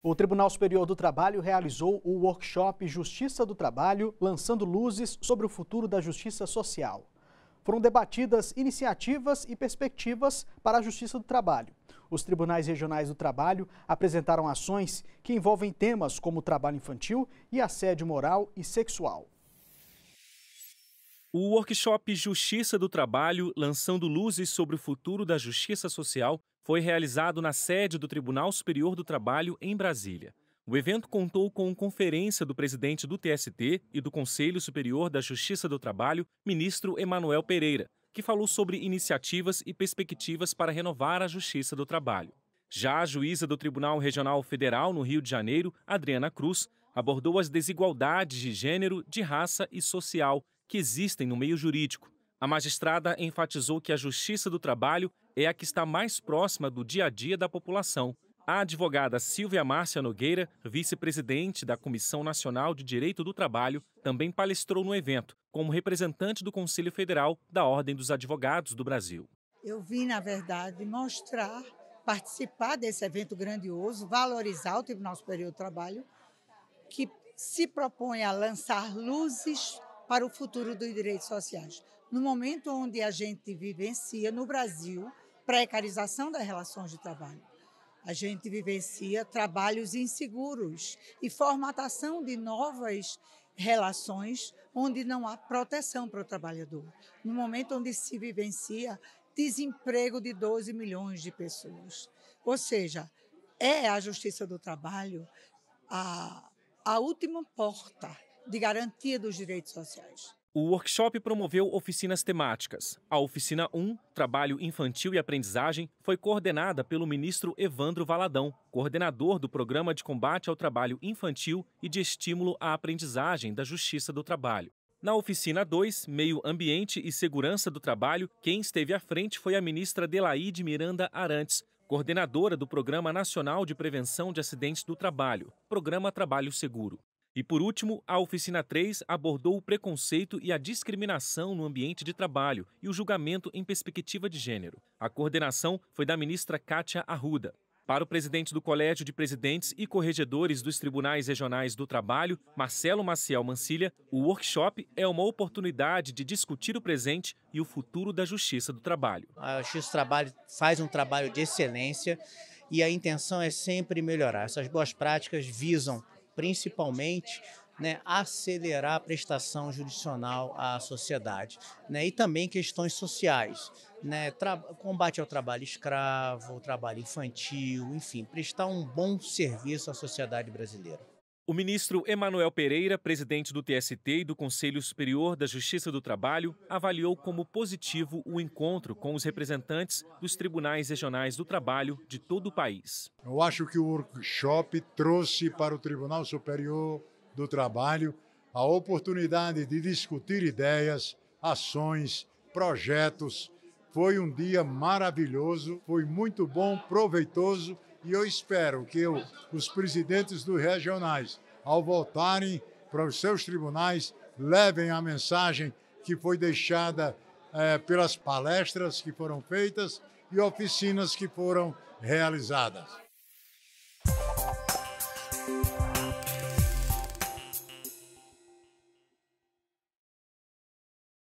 O Tribunal Superior do Trabalho realizou o workshop Justiça do Trabalho, lançando luzes sobre o futuro da justiça social. Foram debatidas iniciativas e perspectivas para a justiça do trabalho. Os tribunais regionais do trabalho apresentaram ações que envolvem temas como trabalho infantil e assédio moral e sexual. O workshop Justiça do Trabalho, lançando luzes sobre o futuro da justiça social, foi realizado na sede do Tribunal Superior do Trabalho, em Brasília. O evento contou com conferência do presidente do TST e do Conselho Superior da Justiça do Trabalho, ministro Emanuel Pereira, que falou sobre iniciativas e perspectivas para renovar a Justiça do Trabalho. Já a juíza do Tribunal Regional Federal no Rio de Janeiro, Adriana Cruz, abordou as desigualdades de gênero, de raça e social que existem no meio jurídico. A magistrada enfatizou que a justiça do trabalho é a que está mais próxima do dia a dia da população. A advogada Silvia Márcia Nogueira, vice-presidente da Comissão Nacional de Direito do Trabalho, também palestrou no evento, como representante do Conselho Federal da Ordem dos Advogados do Brasil. Eu vim, na verdade, mostrar, participar desse evento grandioso, valorizar o Tribunal Superior do Trabalho, que se propõe a lançar luzes para o futuro dos direitos sociais. No momento onde a gente vivencia no Brasil precarização das relações de trabalho, a gente vivencia trabalhos inseguros e formatação de novas relações onde não há proteção para o trabalhador. No momento onde se vivencia desemprego de 12 milhões de pessoas. Ou seja, é a justiça do trabalho a, a última porta de garantia dos direitos sociais. O workshop promoveu oficinas temáticas. A oficina 1, Trabalho Infantil e Aprendizagem, foi coordenada pelo ministro Evandro Valadão, coordenador do Programa de Combate ao Trabalho Infantil e de Estímulo à Aprendizagem da Justiça do Trabalho. Na oficina 2, Meio Ambiente e Segurança do Trabalho, quem esteve à frente foi a ministra Delaide Miranda Arantes, coordenadora do Programa Nacional de Prevenção de Acidentes do Trabalho, Programa Trabalho Seguro. E por último, a oficina 3 abordou o preconceito e a discriminação no ambiente de trabalho e o julgamento em perspectiva de gênero. A coordenação foi da ministra Kátia Arruda. Para o presidente do Colégio de Presidentes e Corregedores dos Tribunais Regionais do Trabalho, Marcelo Maciel Mancilha, o workshop é uma oportunidade de discutir o presente e o futuro da Justiça do Trabalho. A Justiça do Trabalho faz um trabalho de excelência e a intenção é sempre melhorar. Essas boas práticas visam principalmente né, acelerar a prestação judicial à sociedade. Né, e também questões sociais, né, combate ao trabalho escravo, trabalho infantil, enfim, prestar um bom serviço à sociedade brasileira. O ministro Emanuel Pereira, presidente do TST e do Conselho Superior da Justiça do Trabalho, avaliou como positivo o encontro com os representantes dos tribunais regionais do trabalho de todo o país. Eu acho que o workshop trouxe para o Tribunal Superior do Trabalho a oportunidade de discutir ideias, ações, projetos. Foi um dia maravilhoso, foi muito bom, proveitoso e eu espero que eu, os presidentes dos regionais, ao voltarem para os seus tribunais, levem a mensagem que foi deixada é, pelas palestras que foram feitas e oficinas que foram realizadas.